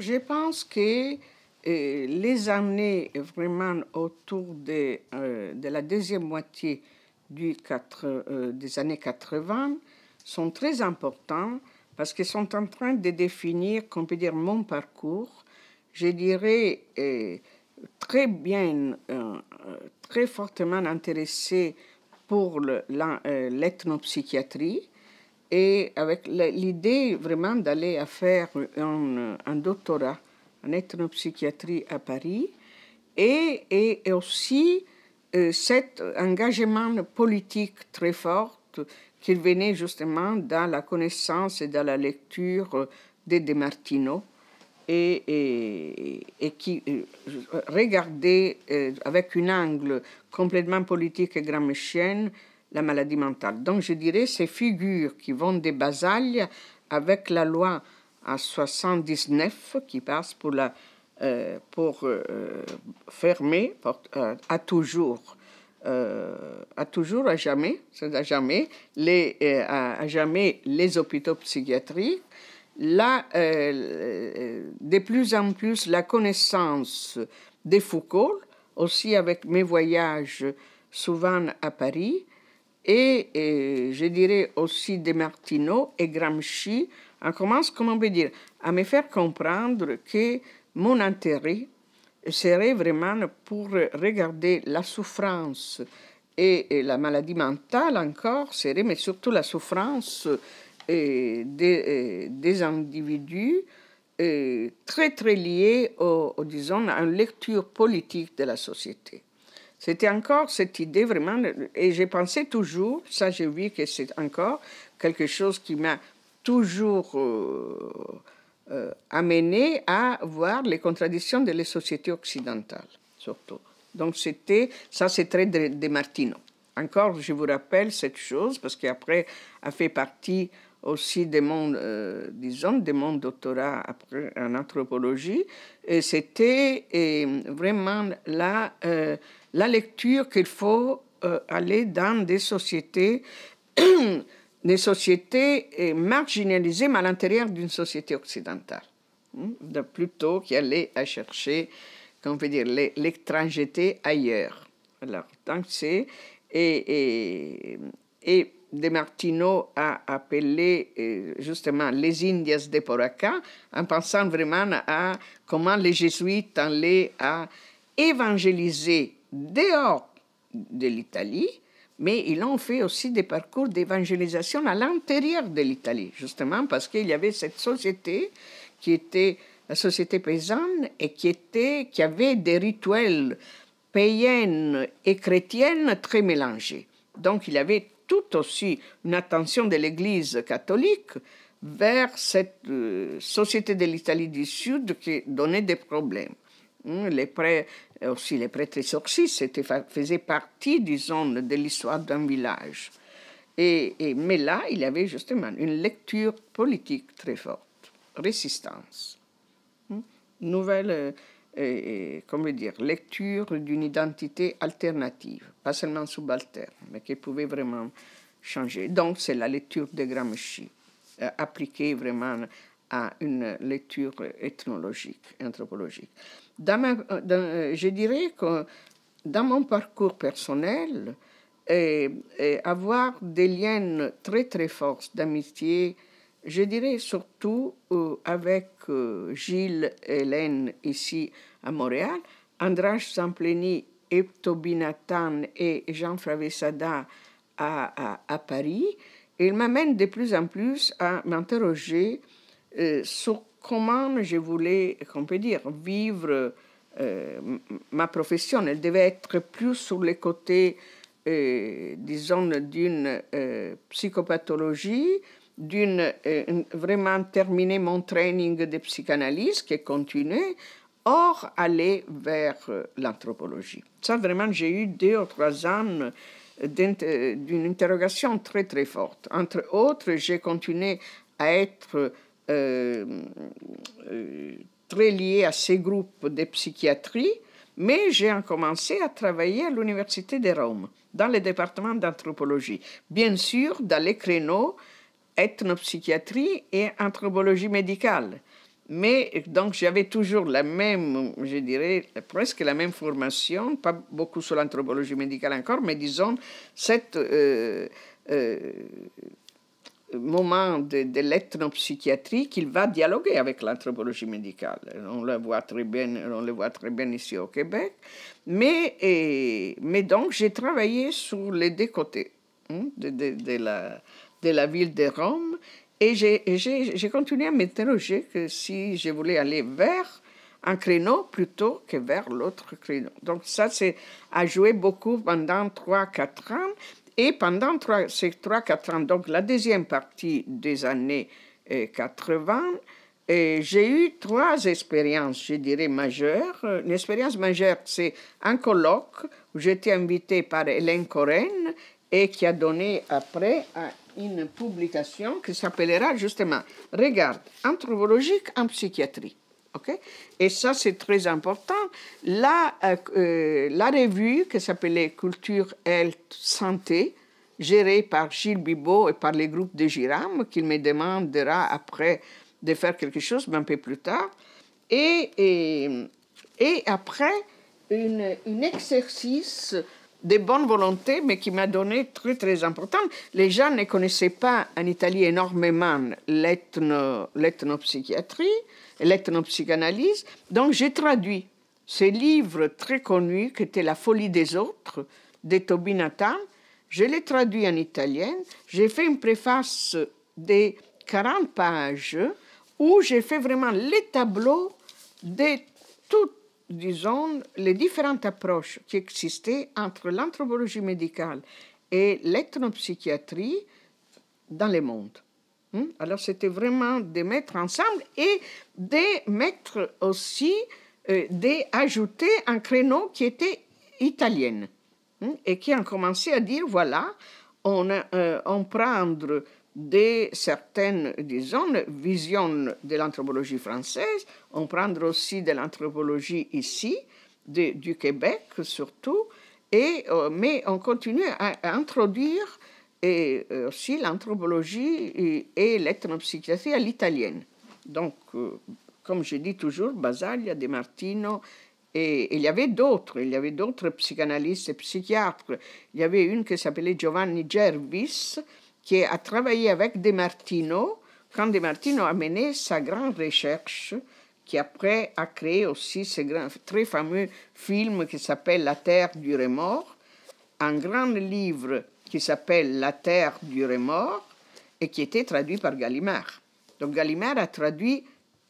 je pense que euh, les années vraiment autour de, euh, de la deuxième moitié du euh, des années 80 sont très importantes parce qu'elles sont en train de définir, dire, mon parcours, je dirais, très bien, très fortement intéressé pour l'ethnopsychiatrie et avec l'idée vraiment d'aller faire un, doctorat en ethnopsychiatrie à Paris et, et, aussi euh, cet engagement politique très fort qui venait justement dans la connaissance et dans la lecture de euh, De Martino et, et, qui euh, regardait avec un angle complètement politique et gramscienne la maladie mentale. Donc je dirais ces figures qui vont des basales avec la loi à 79 qui passe pour, la, euh, pour euh, fermer euh, à toujours. à toujours, à jamais, c'est à jamais, les, à jamais les hôpitaux psychiatriques, là, de plus en plus, la connaissance des Foucault, aussi avec mes voyages souvent à Paris, et, euh, je dirais aussi de Martineau et Gramsci, on commence, comment on peut dire, à me faire comprendre que mon intérêt serait vraiment pour regarder la souffrance et, la maladie mentale encore, serait, mais surtout la souffrance euh, euh, des, individus très très liés, au, disons, à une lecture politique de la société. C'était encore cette idée vraiment, et j'ai pensé toujours, ça j'ai vu que c'est encore quelque chose qui m'a toujours euh, euh, amené à voir les contradictions de les sociétés occidentales, surtout. Donc c'était, ça c'est très de, Martino. Encore, je vous rappelle cette chose, parce qu'après a fait partie aussi des mondes euh, disons, des mondes doctorat après, en anthropologie. Et c'était euh, vraiment la, euh, la lecture qu'il faut aller dans des sociétés, des sociétés marginalisées, mais à l'intérieur d'une société occidentale. Hein, plutôt qu'aller à chercher, comment veut dire, l'étrangeté ailleurs. Alors, donc c'est. et, et de Martino a appelé euh, justement les Indias de Poraca, en pensant vraiment à comment les Jésuites allaient à évangéliser dehors de l'Italie, mais ils ont fait aussi des parcours d'évangélisation à l'intérieur de l'Italie, justement parce qu'il y avait cette société qui était la société paysanne et qui, était, qui avait des rituels païens et chrétiennes très mélangés. Donc il y avait tout aussi une attention de l'Église catholique vers cette euh, société de l'Italie du Sud qui donnait des problèmes. Hmm, les prêtres, euh, aussi les prêtres exorcistes faisaient partie, disons, de l'histoire d'un village. et, mais là, il y avait justement une lecture politique très forte, résistance, hmm, nouvelle euh, et, dire, lecture d'une identité alternative, pas seulement subalterne, mais qui pouvait vraiment changer. Donc, c'est la lecture de Gramsci, euh, appliquée vraiment à une lecture ethnologique, anthropologique. Dans euh, je dirais que dans mon parcours personnel, et avoir des liens très très forts d'amitié je dirais surtout euh, avec Gilles euh, Gilles Hélène ici à Montréal, András Sampleni et et Jean Fravesada à, à, à, Paris, il m'amènent de plus en plus à m'interroger euh, sur comment je voulais, comment peut dire, vivre ma profession. Elle devait être plus sur le côté, disons, d'une psychopathologie d'une euh, vraiment terminer mon training de psychanalyse qui est continué, or aller vers euh, l'anthropologie. Ça, vraiment, j'ai eu deux ou trois ans euh, d'une interrogation très très forte. Entre autres, j'ai continué à être très lié à ces groupes de psychiatrie, mais j'ai commencé à travailler à l'Université de Rome, dans le département d'anthropologie. Bien sûr, dans les créneaux ethnopsychiatrie et anthropologie médicale. Mais donc j'avais toujours la même, je dirais presque la même formation, pas beaucoup sur l'anthropologie médicale encore, mais disons cette euh, euh, moment de, de l'ethnopsychiatrie qu'il va dialoguer avec l'anthropologie médicale. On le voit très bien, on le voit très bien ici au Québec. Mais, mais donc j'ai travaillé sur les deux côtés hein, de, de la de la ville de Rome. Et j'ai continué à m'interroger que si je voulais aller vers un créneau plutôt que vers l'autre créneau. Donc ça, c'est à joué beaucoup pendant 3-4 ans. Et pendant ces 3-4 ans, donc la deuxième partie des années 80, euh, euh, j'ai eu trois expériences, je dirais, majeures. Une expérience majeure, c'est un colloque où j'étais invitée par Hélène Corrène et qui a donné après une publication qui s'appellera justement Regarde anthropologique en psychiatrie. ok Et ça, c'est très important. La, euh, euh, la revue qui s'appelait Culture, Health, Santé, gérée par Gilles Bibot et par les groupes de Giram, qu'il me demandera après de faire quelque chose, un peu plus tard. Et, et, après, un exercice des bonnes volontés, mais qui m'a donné très, très important. Les gens ne connaissaient pas en Italie énormément l'ethnopsychiatrie, l'ethnopsychanalyse. Donc, j'ai traduit ces livres très connu qui était « La folie des autres, de Toby Nathan. Je l'ai traduit en italien. J'ai fait une préface de 40 pages où j'ai fait vraiment les tableaux de toutes disons, les différentes approches qui existaient entre l'anthropologie médicale et l'ethnopsychiatrie dans le monde. Hmm? Alors c'était vraiment de mettre ensemble et de mettre aussi, euh, d'ajouter un créneau qui était italien hmm? et qui a commencé à dire, voilà, on, euh, on prendre de certaines, disons, visions de l'anthropologie française, on prend aussi de l'anthropologie ici, du Québec surtout, euh, mais on continue à, introduire euh, aussi l'anthropologie et, l'ethnopsychiatrie à l'italienne. Donc, euh, comme je dis toujours, Basaglia, De Martino, et, et il y avait d'autres, il y avait d'autres psychanalystes et psychiatres. Il y avait une qui s'appelait Giovanni Gervis, qui a travaillé avec De Martino quand De Martino a mené sa grande recherche qui après a créé aussi ce très fameux film qui s'appelle La Terre du remords, un grand livre qui s'appelle La Terre du remords et qui était traduit par Gallimard. Donc Gallimard a traduit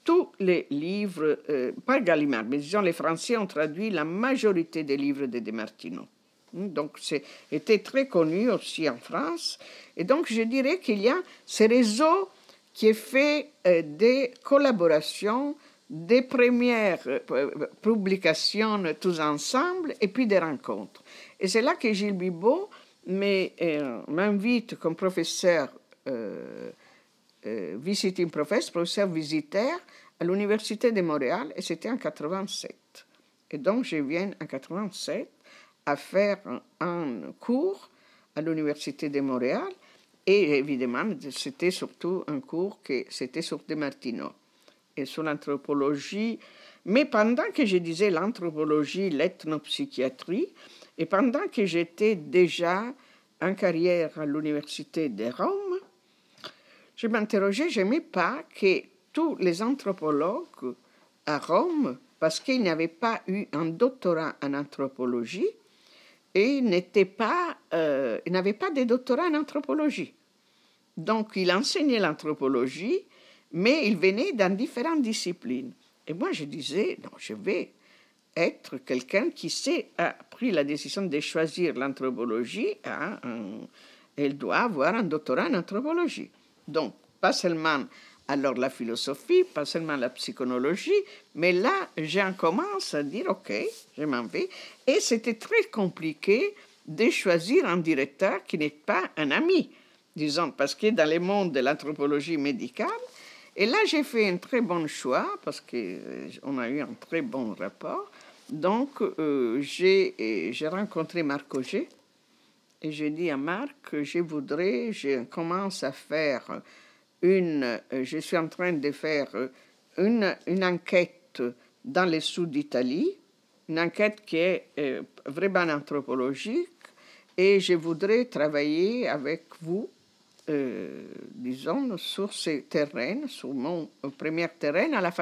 tous les livres, euh, pas par Gallimard, mais disons les Français ont traduit la majorité des livres de De Martino. Hein, donc c'était très connu aussi en France. Et donc je dirais qu'il y a ce réseau qui est fait euh, des collaborations, des premières euh, euh, publications tous ensemble et puis des rencontres. Et c'est là que Gilles Bibot m'invite comme professeur visiting professeur, professeur visitaire à l'Université de Montréal et c'était en 87. Et donc je viens en 87 à faire un cours à l'Université de Montréal. Et évidemment, c'était surtout un cours qui c'était sur De Martino et sur l'anthropologie. Mais pendant que je disais l'anthropologie, l'ethnopsychiatrie, et pendant que j'étais déjà en carrière à l'Université de Rome, je m'interrogeais, je n'aimais pas que tous les anthropologues à Rome, parce qu'ils n'avaient pas eu un doctorat en anthropologie, et n'était pas, il euh, n'avait pas de doctorat en anthropologie. Donc, il enseignait l'anthropologie, mais il venait dans différentes disciplines. Et moi, je disais, non, je vais être quelqu'un qui sait, a pris la décision de choisir l'anthropologie, hein, elle doit avoir un doctorat en anthropologie. Donc, pas seulement alors la philosophie, pas seulement la psychologie, mais là, j'en commence à dire, OK, je m'en vais. Et c'était très compliqué de choisir un directeur qui n'est pas un ami, disons, parce qu'il est dans le monde de l'anthropologie médicale. Et là, j'ai fait un très bon choix, parce qu'on euh, a eu un très bon rapport. Donc, euh, euh, j'ai rencontré Marc Auger, et j'ai dit à Marc, je voudrais, je commence à faire une, euh, je suis en train de faire euh, une, une enquête dans le sud d'Italie, une enquête qui est euh, vraiment anthropologique, et je voudrais travailler avec vous, disons, sur ce terrain, sur mon premier terrain, à la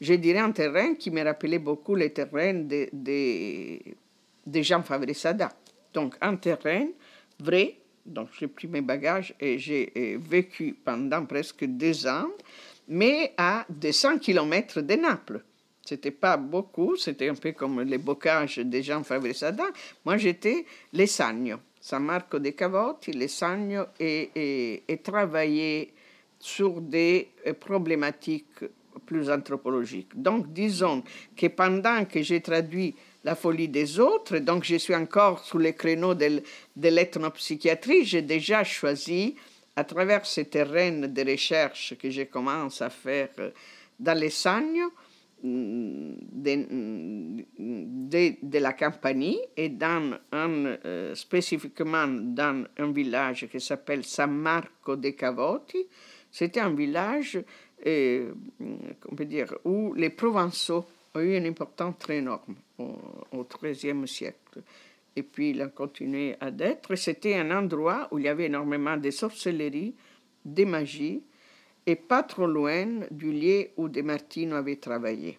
je dirais un terrain qui me rappelait beaucoup les terrains de, de, de Jean favre Sada. Donc un terrain vrai, donc j'ai pris mes bagages et j'ai euh, vécu pendant presque deux ans, mais à 200 km de Naples. C'était pas beaucoup, c'était un peu comme les bocages des gens Sada. Moi, j'étais les San Marco de Cavotti, les et, et, et travailler sur des euh, problématiques plus anthropologiques. Donc, disons que pendant que j'ai traduit la folie des autres. Donc, je suis encore sous les créneaux de, l'ethnopsychiatrie. J'ai déjà choisi, à travers ces terrains de recherche que je commence à faire euh, dans les mm, mm, de, la Campanie, et dans un, euh, spécifiquement dans un village qui s'appelle San Marco de Cavotti. C'était un village euh, mm, dire, où les Provençaux eu une importance très énorme au, XIIIe siècle. Et puis il a continué à d'être. C'était un endroit où il y avait énormément de sorcellerie, des magies, et pas trop loin du lieu où De Martino avait travaillé.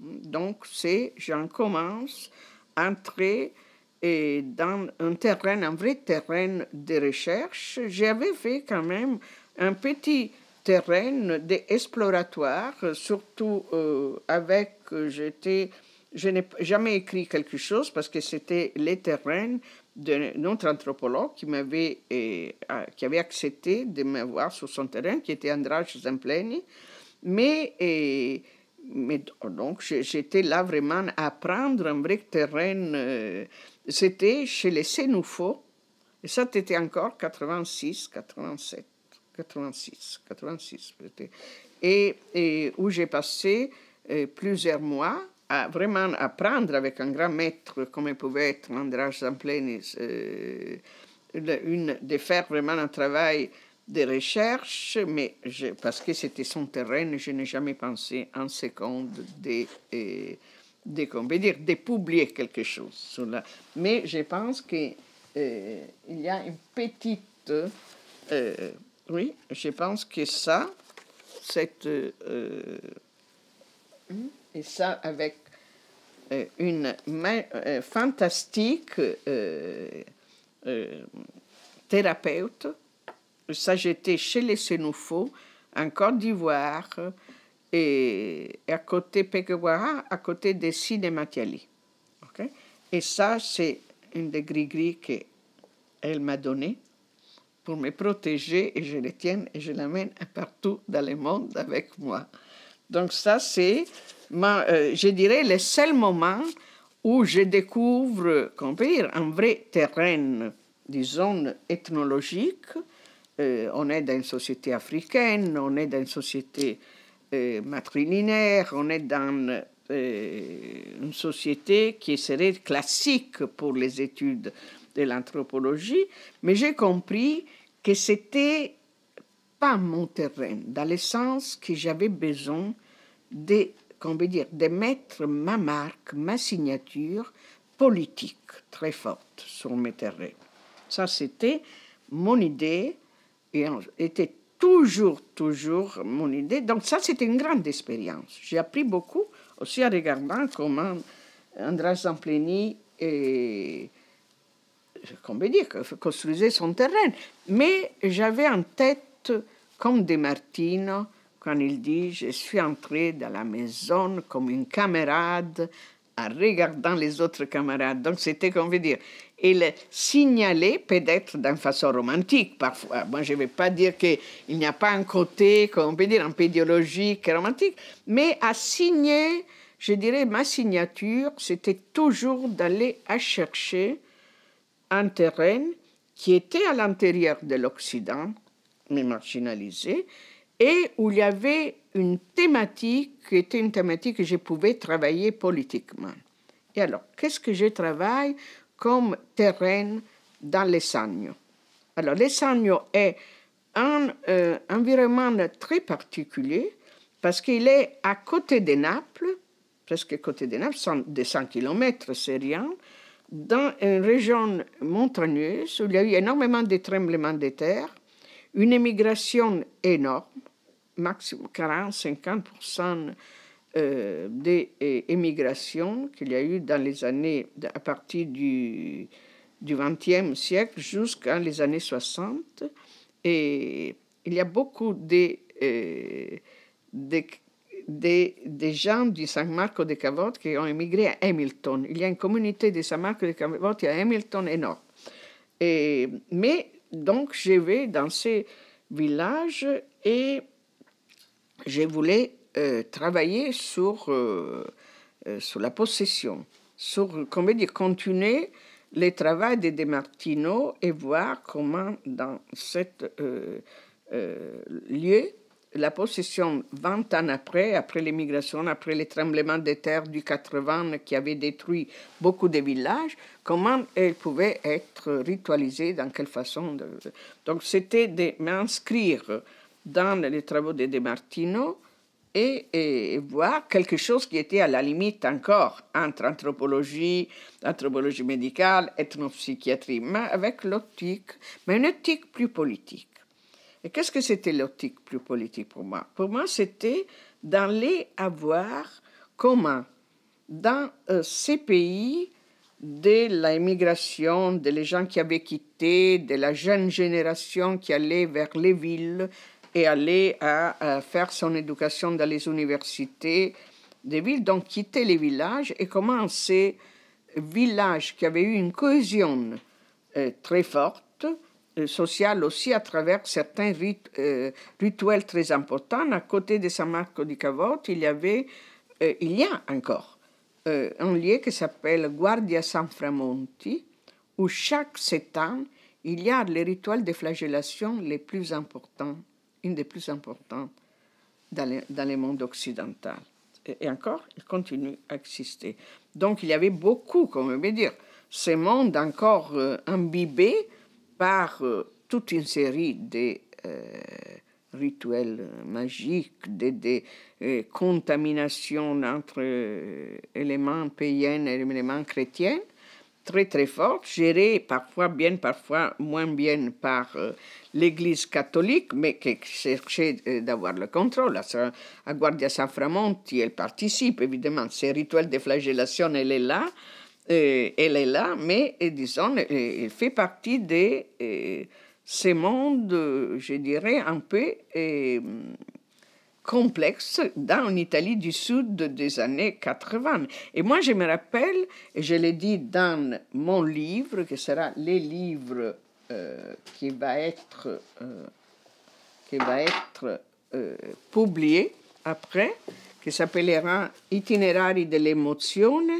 Donc c'est, j'en commence à entrer et dans un terrain, un vrai terrain de recherche. J'avais fait quand même un petit terrain des exploratoires, surtout euh, avec, j'étais, je n'ai jamais écrit quelque chose parce que c'était les terrains de notre anthropologue qui m'avait, euh, qui avait accepté de m'avoir sur son terrain, qui était Andrade Zempleni, Mais, euh, mais donc j'étais là vraiment à prendre un vrai terrain. c'était chez les Sénoufaux, et ça c'était encore 86, 87. 86, 86 et, et, où j'ai passé euh, plusieurs mois à vraiment apprendre avec un grand maître, comme il pouvait être Mandrage Zamplenis, euh, une, de faire vraiment un travail de recherche, mais parce que c'était son terrain, je n'ai jamais pensé en seconde de, euh, de, de publier quelque chose. Sur Mais je pense qu'il il y a une petite... Oui, je pense que ça, cette. Euh, euh, et ça, avec euh, une fantastique thérapeute, ça, j'étais chez les Sénoufaux, en Côte d'Ivoire, et, à côté Peguara, à côté des Cinématiali. Et ça, c'est une des gris-gris qu'elle m'a donné pour me protéger et je les tienne et je l'amène partout dans le monde avec moi. Donc ça, c'est, euh, je dirais, le seul moment où je découvre, qu'on peut dire, un vrai terrain, disons, ethnologique. Euh, on est dans une société africaine, on est dans une société matrilinaire, euh, matrilinéaire, on est dans une société qui serait classique pour les études de l'anthropologie, mais j'ai compris que c'était pas mon terrain, dans le sens que j'avais besoin de, dire, de mettre ma marque, ma signature politique très forte sur mes terrains. Ça, c'était mon idée et était toujours, toujours mon idée. Donc ça, c'était une grande expérience. J'ai appris beaucoup aussi en regardant comment Andras Zamplini et qu'on dire, construisait son terrain. Mais j'avais en tête, comme De Martino, quand il dit Je suis entré dans la maison comme une camarade en regardant les autres camarades. Donc c'était, qu'on veut dire, il signalait peut-être d'une façon romantique parfois. Moi, je ne vais pas dire qu'il n'y a pas un côté, qu'on peut dire, un et romantique, mais à signer, je dirais, ma signature, c'était toujours d'aller à chercher un terrain qui était à l'intérieur de l'Occident, mais marginalisé, et où il y avait une thématique qui était une thématique que je pouvais travailler politiquement. Et alors, qu'est-ce que je travaille comme terrain dans les Alors, les est un euh, environnement très particulier parce qu'il est à côté de Naples, presque à côté de Naples, 100, des 100 km, c'est rien, dans une région montagneuse où il y a eu énormément de tremblements de terre, une émigration énorme, maximum 40-50% euh, d'émigration euh, qu'il y a eu dans les années, à partir du, du 20e siècle jusqu'à les années 60. Et il y a beaucoup de euh, des, gens du San Marco de Cavotte qui ont émigré à Hamilton. Il y a une communauté de San Marco de Cavotte à Hamilton énorme. Et, mais donc, je vais dans ces villages et je voulais euh, travailler sur, euh, euh, sur la possession, sur, comment dire, continuer le travail de De Martino et voir comment dans cet lieu, la possession 20 ans après, après l'émigration, après les tremblements de terre du 80 qui avaient détruit beaucoup de villages, comment elle pouvait être ritualisée, dans quelle façon. Donc c'était de m'inscrire dans les travaux de De Martino et, voir quelque chose qui était à la limite encore entre anthropologie, anthropologie médicale, ethnopsychiatrie, mais avec l'optique, mais une optique plus politique. Et qu'est-ce que c'était l'optique plus politique pour moi Pour moi, c'était d'aller avoir comment, dans euh, ces pays de l'immigration, de les gens qui avaient quitté, de la jeune génération qui allait vers les villes et allait à, faire son éducation dans les universités des villes, donc quitter les villages et comment ces villages qui avaient eu une cohésion euh, très forte euh, social aussi à travers certains euh, rituels très importants. À côté de San Marco di Cavotte, il y avait, euh, il y a encore un lieu qui s'appelle Guardia San Framonti, où chaque sept ans, il y a les rituels de flagellation les plus importants, une des plus importantes dans le, dans monde occidental. Et, encore, il continue à exister. Donc il y avait beaucoup, comme on veut dire, ces mondes encore imbibés, par euh, toute une série de euh, rituels magiques, des, euh, contaminations entre éléments païens et éléments chrétiens, très très fortes, gérées parfois bien, parfois moins bien par l'Église catholique, mais qui cherchait d'avoir le contrôle. À, à Guardia Saframonti, elle participe, évidemment, ces rituels de flagellation, elle est là. Euh, elle est là, mais euh, disons, elle, fait partie de euh, ces ce monde, je dirais, un peu complexe dans l'Italie du Sud des années 80. Et moi, je me rappelle, et je l'ai dit dans mon livre, qui sera le livre qui va être, qui va être publié après, qui s'appellera Itinerari dell'emozione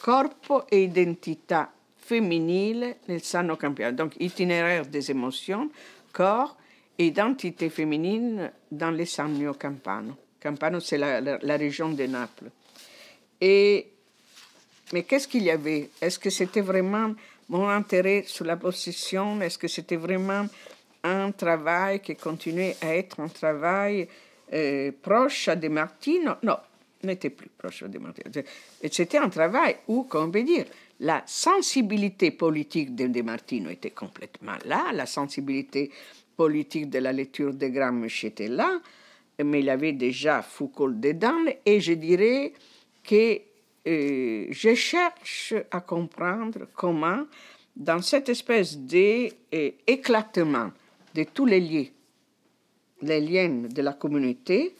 Corpo et identità femminile nel Sano Campano. Donc, itinéraire des émotions, corps, et identité féminine dans le Sannio Campano. Campano, c'est la, région de Naples. Et, mais qu'est-ce qu'il y avait Est-ce que c'était vraiment mon intérêt sur la possession Est-ce que c'était vraiment un travail qui continuait à être un travail euh, proche à De Martino Non, n'était plus proche de Martino. C'était un travail où, comment dire, la sensibilité politique de De Martino était complètement là, la sensibilité politique de la lecture de Gramsci était là, mais il avait déjà Foucault dedans, et je dirais que euh, je cherche à comprendre comment, dans cette espèce d'éclatement euh, de tous les liens, les liens de la communauté,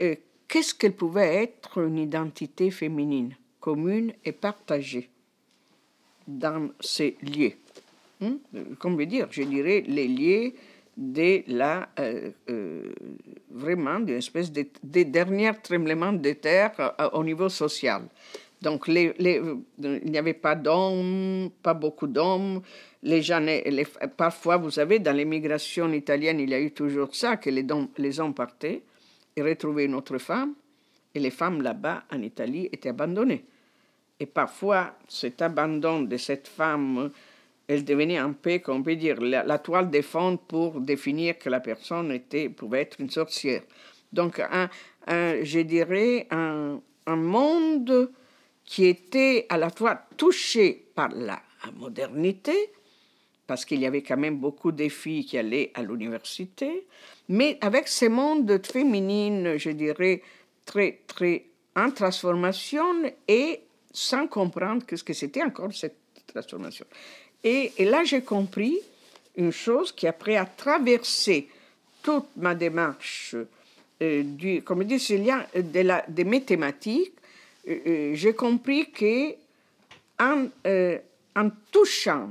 euh, qu'est-ce qu'elle pouvait être une identité féminine, commune et partagée dans ces lieux. Hmm? Comme dire, je dirais les lieux de la euh, euh vraiment d'une espèce de, dernier tremblement de terre euh, euh, au niveau social. Donc, les, il n'y avait pas d'hommes, pas beaucoup d'hommes. Les, les parfois, vous savez, dans l'émigration italienne, il y a eu toujours ça, que les, les hommes partaient et retrouver une autre femme. Et les femmes là-bas, en Italie, étaient abandonnées. Et parfois, cet abandon de cette femme, elle devenait un peu, on peut dire, la, toile de fond pour définir que la personne était, pouvait être une sorcière. Donc, un, je dirais, un, un monde qui était à la fois touché par la modernité, parce qu'il y avait quand même beaucoup de filles qui allaient à l'université, mais avec ce monde féminine, je dirais, très, très en transformation et sans comprendre ce que c'était encore cette transformation. Et, là, j'ai compris une chose qui, après, a traversé toute ma démarche euh, du, comme dit Célia, euh, de, de mes thématiques, euh, j'ai compris que en touchant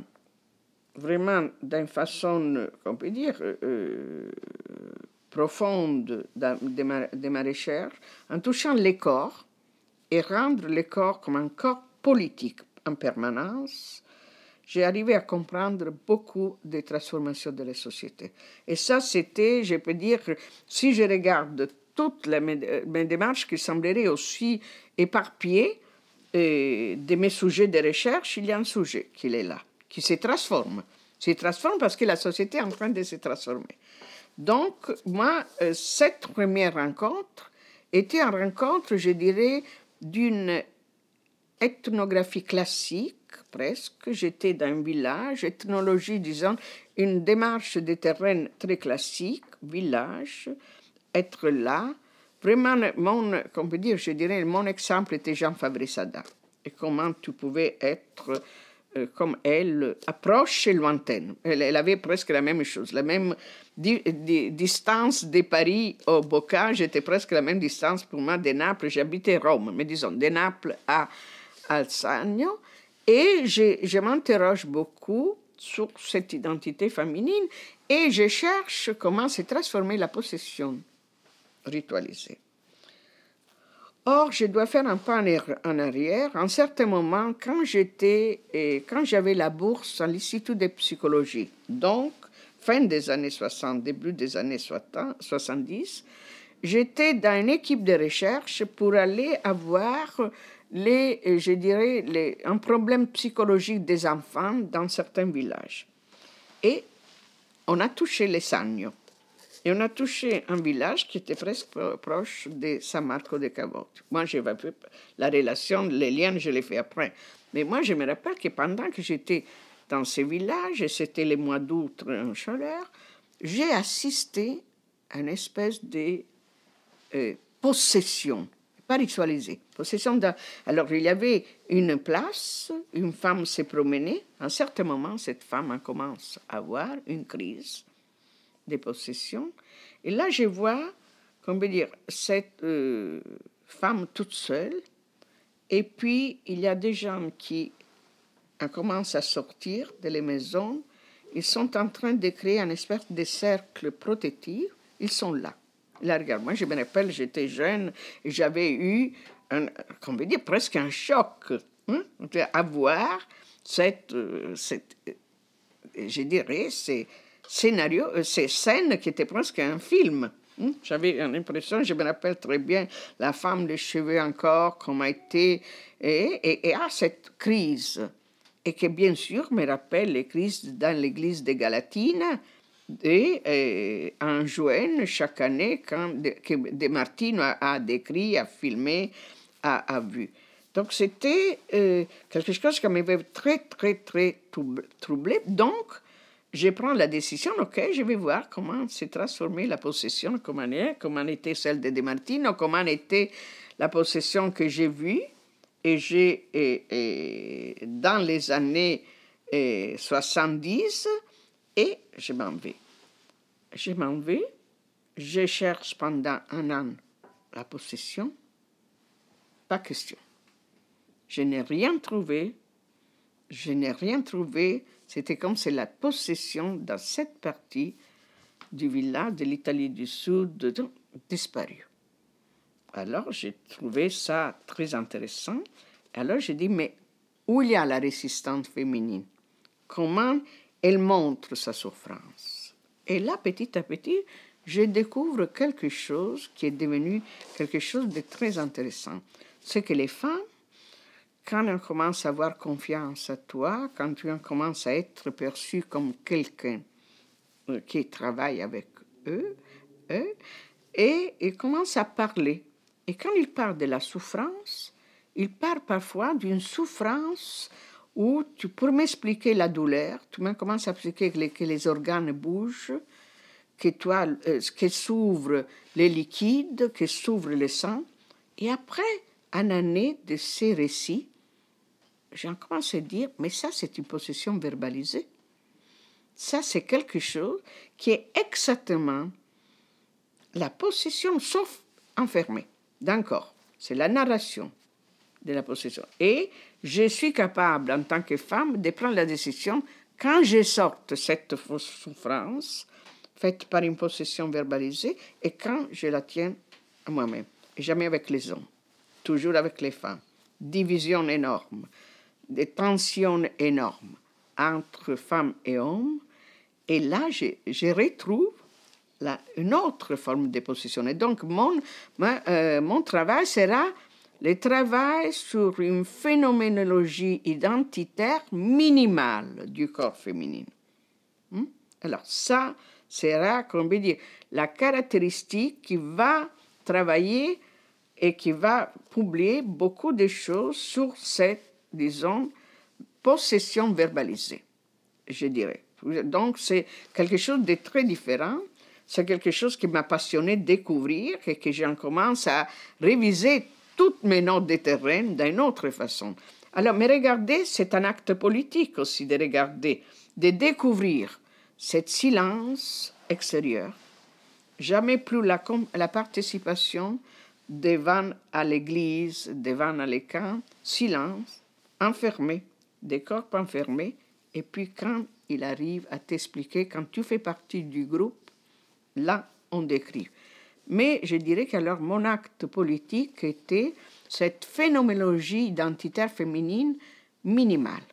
vraiment d'une façon, euh, on peut dire, euh, euh, profonde de ma, recherche en touchant les corps et rendre les corps comme un corps politique en permanence, j'ai arrivé à comprendre beaucoup des transformations de la société. Et ça, c'était, je peux dire, si je regarde toutes les, mes démarches qui sembleraient aussi éparpillées et de mes sujets de recherche, il y a un sujet qui est là qui se transforme. Se transforme parce que la société est en train de se transformer. Donc, moi, euh, cette première rencontre était une rencontre, je dirais, d'une ethnographie classique, presque. J'étais dans un village, ethnologie, disons, une démarche de terrain très classique, village, être là. Vraiment, mon, comment dire, je dirais, mon exemple était Jean fabrice Sada. Et comment tu pouvais être euh, comme elle, approche et lointaine. Elle, avait presque la même chose, la même distance de Paris au Boca, j'étais presque la même distance pour moi de Naples. J'habitais Rome, mais disons de Naples à Alzagno. Et je, je m'interroge beaucoup sur cette identité féminine et je cherche comment s'est transformée la possession ritualisée. Or, je dois faire un pas en er-, arrière. En certain moment, quand j'étais, et euh, quand j'avais la bourse à l'Institut de psychologie, donc fin des années 60, début des années 70, j'étais dans une équipe de recherche pour aller avoir les, euh, je dirais, les, un problème psychologique des enfants dans certains villages. Et on a touché les sagnes. Et on a touché un village qui était presque proche de San Marco de Cavotte. Moi, je pas la relation, les liens, je les fais après. Mais moi, je me rappelle que pendant que j'étais dans ce village, et c'était les mois d'août en chaleur, j'ai assisté à une espèce de euh, possession, pas ritualisée. Possession Alors, il y avait une place, une femme s'est promenée. À un certain moment, cette femme commence à avoir une crise des possessions. Et là, je vois, comment dire, cette euh, femme toute seule. Et puis, il y a des gens qui euh, commencent à sortir de les maisons. Ils sont en train de créer un espèce de cercle protectif. Ils sont là. Là, regarde, moi, je me rappelle, j'étais jeune et j'avais eu, un, comment dire, presque un choc. Hein, à voir cette, euh, cette, je dirais, c'est Scénario, euh, ces scènes qui étaient presque un film. Hmm? J'avais l'impression, je me rappelle très bien, la femme, de cheveux encore, comme a été, et, et à ah, cette crise, et qui bien sûr me rappelle les crises dans l'église de Galatine et, en juin, chaque année, quand que a, décrit, a filmé, a, a vu. Donc c'était euh, quelque chose qui m'avait très, très, très troublé. Donc, je prends la décision, ok, je vais voir comment s'est transformée la possession, comment, est, comment était celle de Demartino, comment était la possession que j'ai vue. Et j'ai, dans les années 70, euh, et je m'en vais. Je m'en vais, je cherche pendant un an la possession, pas question. Je n'ai rien trouvé, je n'ai rien trouvé c'était comme si la possession dans cette partie du village de l'Italie du Sud disparue Alors j'ai trouvé ça très intéressant. Alors j'ai dit, mais où il y a la résistance féminine Comment elle montre sa souffrance Et là, petit à petit, je découvre quelque chose qui est devenu quelque chose de très intéressant. C'est que les femmes quand on commence à avoir confiance à toi, quand on commence à être perçu comme quelqu'un euh, qui travaille avec eux, et ils commencent à parler. Et quand ils parlent de la souffrance, ils parlent parfois d'une souffrance où, tu, pour m'expliquer la douleur, tu me commences à expliquer que les, organes bougent, que, toi, euh, que s'ouvrent les liquides, que s'ouvre le sang. Et après, en année de ces récits, j'ai commencé à dire, mais ça, c'est une possession verbalisée. Ça, c'est quelque chose qui est exactement la possession, sauf enfermée, d'accord. C'est la narration de la possession. Et je suis capable, en tant que femme, de prendre la décision quand je sorte cette fausse souffrance faite par une possession verbalisée et quand je la tiens à moi-même. Jamais avec les hommes, toujours avec les femmes. Division énorme des tensions énormes entre femmes et hommes. Et là, je, retrouve la, une autre forme de possession. Et donc, mon, euh, mon travail sera le travail sur une phénoménologie identitaire minimale du corps féminin. Hmm? Alors, ça sera, comme dire, la caractéristique qui va travailler et qui va publier beaucoup de choses sur cette disons, possession verbalisée, je dirais. Donc, c'est quelque chose de très différent. C'est quelque chose qui m'a passionné découvrir et que j'en commence à réviser toutes mes notes de terrain d'une autre façon. Alors, mais regardez, c'est un acte politique aussi de regarder, de découvrir cette silence extérieur. Jamais plus la, la participation devant à l'église, devant à l'écran, silence, enfermé, des corps enfermés, et puis quand il arrive à t'expliquer, quand tu fais partie du groupe, là, on décrit. Mais je dirais qu'alors mon acte politique était cette phénoménologie identitaire féminine minimale.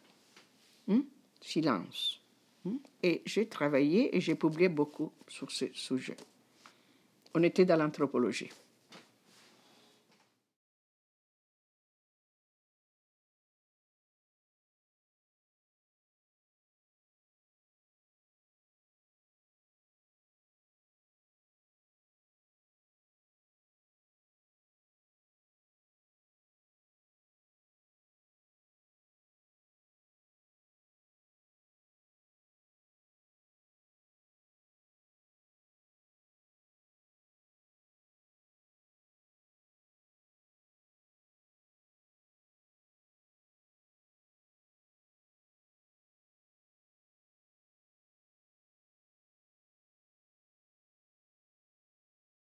Hum? Silence. Hum? Et j'ai travaillé et j'ai publié beaucoup sur ce sujet. On était dans l'anthropologie.